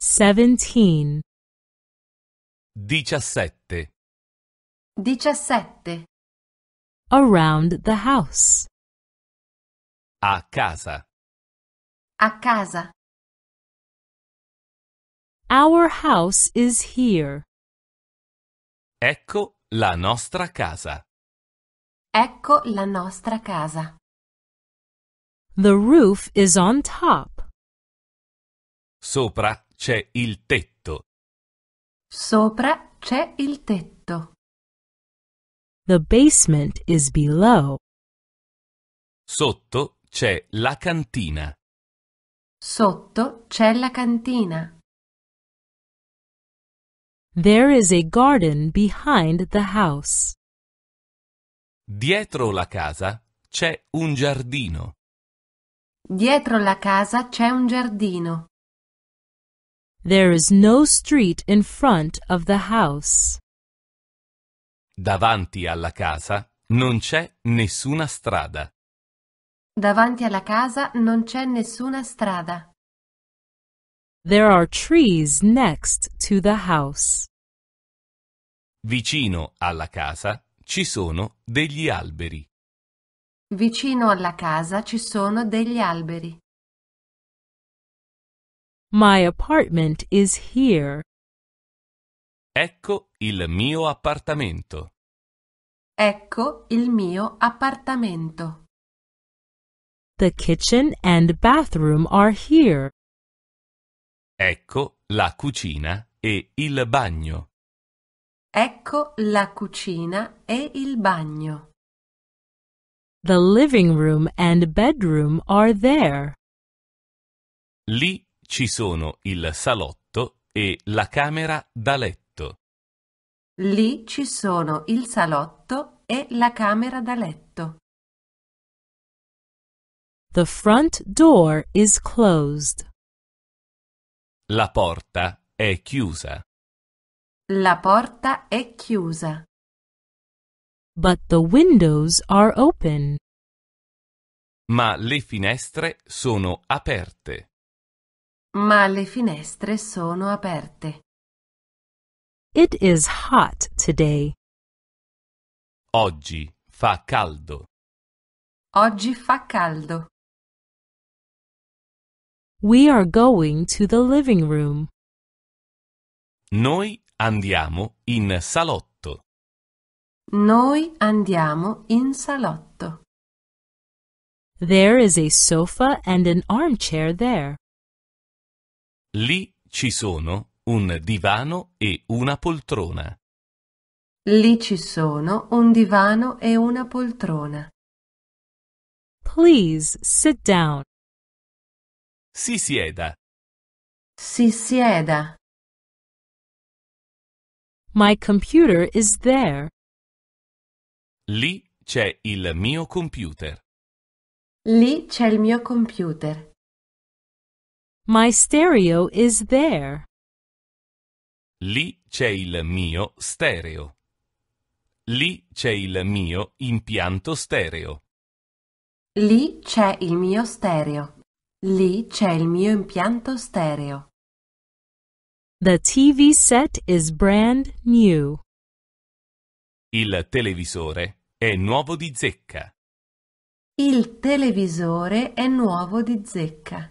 Seventeen. Diciassette. Diciassette. Around the house. A casa. A casa. Our house is here. Ecco la nostra casa. Ecco la nostra casa. The roof is on top. Sopra c'è il tetto. Sopra c'è il tetto. The basement is below. Sotto c'è la cantina. Sotto c'è la cantina. There is a garden behind the house. Dietro la casa c'è un giardino. Dietro la casa c'è un giardino. There is no street in front of the house. Davanti alla casa non c'è nessuna strada. Davanti alla casa non c'è nessuna strada. There are trees next to the house. Vicino alla casa ci sono degli alberi. Vicino alla casa ci sono degli alberi. My apartment is here. Ecco il mio appartamento. Ecco il mio appartamento. The kitchen and bathroom are here. Ecco la cucina e il bagno. Ecco la cucina e il bagno. The living room and bedroom are there. Lì ci sono il salotto e la camera da letto. Lì ci sono il salotto e la camera da letto. The front door is closed. La porta è chiusa. La porta è chiusa. But the windows are open. Ma le finestre sono aperte. Ma le finestre sono aperte. It is hot today. Oggi fa caldo. Oggi fa caldo. We are going to the living room. Noi andiamo in salotto. Noi andiamo in salotto. There is a sofa and an armchair there. Lì ci sono un divano e una poltrona. Lì ci sono un divano e una poltrona. Please sit down. Si sieda. Si sieda. My computer is there. Lì c'è il mio computer. Lì c'è il mio computer. My stereo is there. Lì c'è il mio stereo. Lì c'è il mio impianto stereo. Lì c'è il mio stereo. Lì c'è il mio impianto stereo. The TV set is brand new. Il televisore è nuovo di zecca. Il televisore è nuovo di zecca.